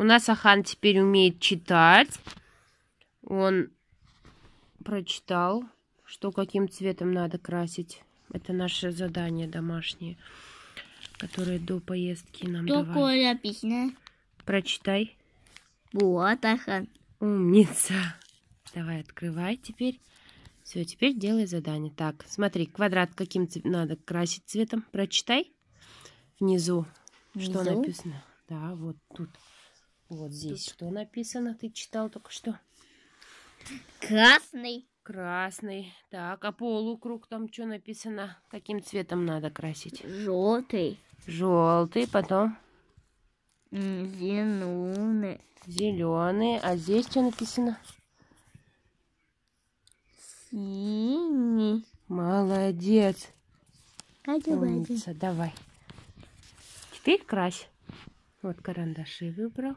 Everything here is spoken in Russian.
У нас Ахан теперь умеет читать. Он прочитал, что каким цветом надо красить. Это наше задание домашнее, которое до поездки нам Такое давали. написано. Прочитай. Вот, Ахан. Умница. Давай, открывай теперь. Все, теперь делай задание. Так, смотри, квадрат каким цвет... надо красить цветом. Прочитай внизу, внизу, что написано. Да, вот тут. Вот здесь что написано? Ты читал только что? Красный. Красный. Так, а полукруг там что написано? Каким цветом надо красить? Желтый. Желтый, потом? Зеленый. Зеленый. А здесь что написано? Синий. Молодец. Умница, давай. Теперь крась. Вот карандаши выбрал.